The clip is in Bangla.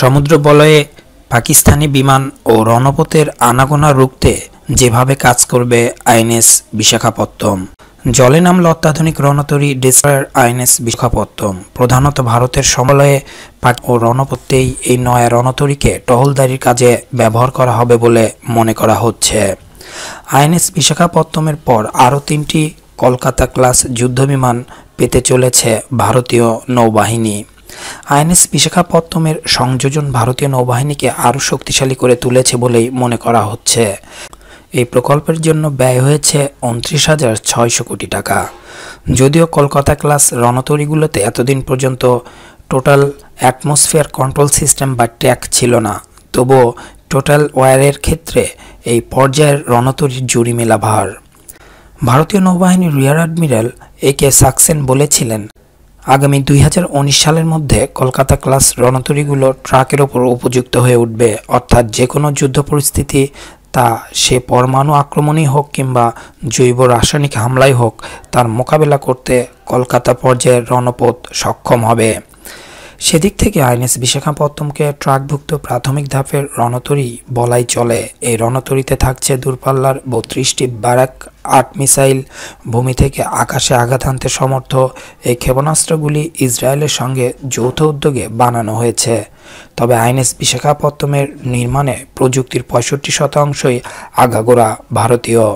সমুদ্র বলয়ে পাকিস্তানি বিমান ও রণপথের আনাগোনা রুখতে যেভাবে কাজ করবে আইএনএস বিশাখাপত্তম জলে নামল অত্যাধুনিক রণতরী ডেসার আইএনএস বিশাখাপত্তম প্রধানত ভারতের সমলয়ে পাক ও রণপথেই এই নয়া রণতরীকে টহলদারির কাজে ব্যবহার করা হবে বলে মনে করা হচ্ছে আইএনএস বিশাখাপত্তমের পর আরও তিনটি কলকাতা ক্লাস যুদ্ধ বিমান পেতে চলেছে ভারতীয় নৌবাহিনী আইএনএস বিশাখাপত্তমের সংযোজন ভারতীয় নৌবাহিনীকে আরও শক্তিশালী করে তুলেছে বলেই মনে করা হচ্ছে এই প্রকল্পের জন্য ব্যয় হয়েছে উনত্রিশ হাজার ছয়শো কোটি টাকা যদিও কলকাতা ক্লাস রণতরিগুলোতে এতদিন পর্যন্ত টোটাল অ্যাটমসফিয়ার কন্ট্রোল সিস্টেম বা ট্যাক ছিল না তবুও টোটাল ওয়ারের ক্ষেত্রে এই পর্যায়ের রণতরির জুড়ি মেলা ভার ভারতীয় নৌবাহিনীর রিয়ার অ্যাডমিরাল এ কে সাকসেন বলেছিলেন আগামী দুই সালের মধ্যে কলকাতা ক্লাস রণতরীগুলো ট্রাকের ওপর উপযুক্ত হয়ে উঠবে অর্থাৎ যে কোনো যুদ্ধ পরিস্থিতি তা সে পরমাণু আক্রমণই হোক কিংবা জৈব রাসায়নিক হামলাই হোক তার মোকাবেলা করতে কলকাতা পর্যায়ে রণপথ সক্ষম হবে সেদিক থেকে আইএনএস বিশাখাপত্তমকে ট্রাকভুক্ত প্রাথমিক ধাপের রণতরী বলাই চলে এই রণতরীতে থাকছে দূরপাল্লার বত্রিশটি ব্যারাক আট মিসাইল ভূমি থেকে আকাশে আঘাত হানতে সমর্থ এই ক্ষেপণাস্ত্রগুলি ইসরায়েলের সঙ্গে যৌথ উদ্যোগে বানানো হয়েছে তবে আইএনএস বিশাখাপত্তমের নির্মাণে প্রযুক্তির পঁয়ষট্টি শতাংশই আগাগোড়া ভারতীয়